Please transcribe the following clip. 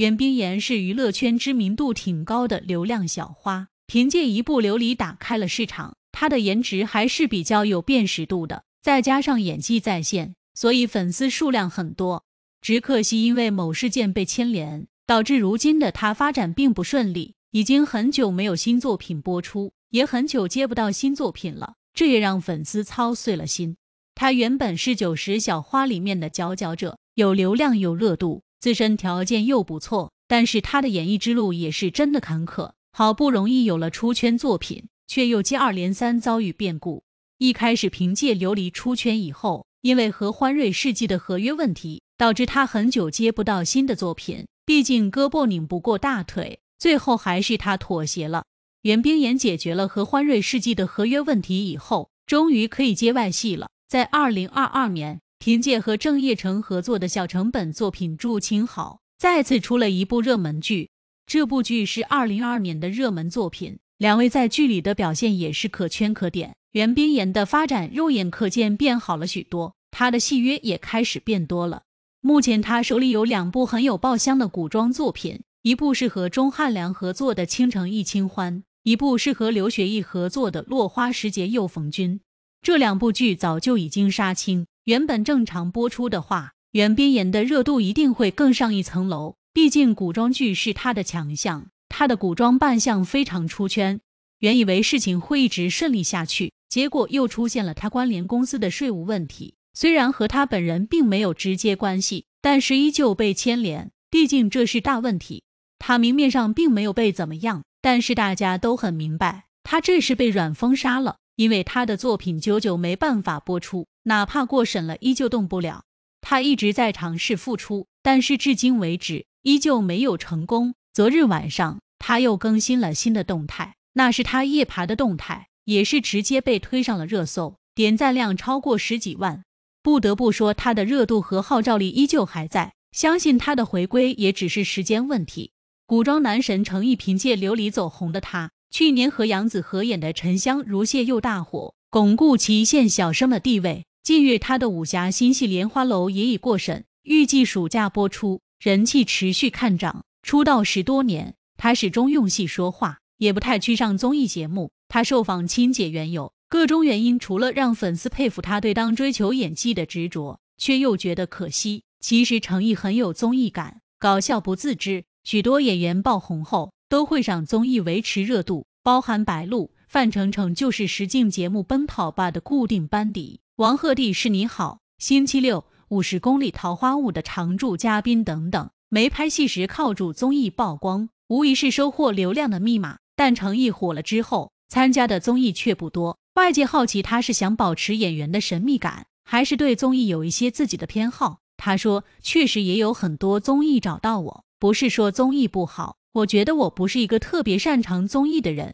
袁冰妍是娱乐圈知名度挺高的流量小花，凭借一部《琉璃》打开了市场，她的颜值还是比较有辨识度的，再加上演技在线，所以粉丝数量很多。只可惜因为某事件被牵连，导致如今的她发展并不顺利，已经很久没有新作品播出，也很久接不到新作品了，这也让粉丝操碎了心。她原本是九十小花里面的佼佼者，有流量有热度。自身条件又不错，但是他的演艺之路也是真的坎坷。好不容易有了出圈作品，却又接二连三遭遇变故。一开始凭借《琉璃》出圈以后，因为和欢瑞世纪的合约问题，导致他很久接不到新的作品。毕竟胳膊拧不过大腿，最后还是他妥协了。袁冰妍解决了和欢瑞世纪的合约问题以后，终于可以接外戏了。在二零二二年。凭借和郑业成合作的小成本作品《祝青好》，再次出了一部热门剧。这部剧是二零二年的热门作品，两位在剧里的表现也是可圈可点。袁冰妍的发展肉眼可见变好了许多，她的戏约也开始变多了。目前她手里有两部很有爆香的古装作品，一部是和钟汉良合作的《倾城一清欢》，一部是和刘学义合作的《落花时节又逢君》。这两部剧早就已经杀青。原本正常播出的话，袁冰妍的热度一定会更上一层楼。毕竟古装剧是她的强项，她的古装扮相非常出圈。原以为事情会一直顺利下去，结果又出现了她关联公司的税务问题。虽然和她本人并没有直接关系，但是依旧被牵连。毕竟这是大问题。她明面上并没有被怎么样，但是大家都很明白，她这是被软封杀了，因为她的作品久久没办法播出。哪怕过审了，依旧动不了。他一直在尝试复出，但是至今为止依旧没有成功。昨日晚上，他又更新了新的动态，那是他夜爬的动态，也是直接被推上了热搜，点赞量超过十几万。不得不说，他的热度和号召力依旧还在，相信他的回归也只是时间问题。古装男神成毅凭借《琉璃》走红的他，去年和杨紫合演的《沉香如屑》又大火，巩固其一线小生的地位。近日，他的武侠新戏《莲花楼》也已过审，预计暑假播出，人气持续看涨。出道十多年，他始终用戏说话，也不太去上综艺节目。他受访亲姐缘由，各种原因，除了让粉丝佩服他对当追求演技的执着，却又觉得可惜。其实，诚意很有综艺感，搞笑不自知。许多演员爆红后都会上综艺维持热度，包含白鹿。范丞丞就是实境节目《奔跑吧》的固定班底，王鹤棣是你好星期六五十公里桃花坞的常驻嘉宾等等。没拍戏时靠住综艺曝光，无疑是收获流量的密码。但成毅火了之后，参加的综艺却不多。外界好奇他是想保持演员的神秘感，还是对综艺有一些自己的偏好？他说：“确实也有很多综艺找到我，不是说综艺不好，我觉得我不是一个特别擅长综艺的人。”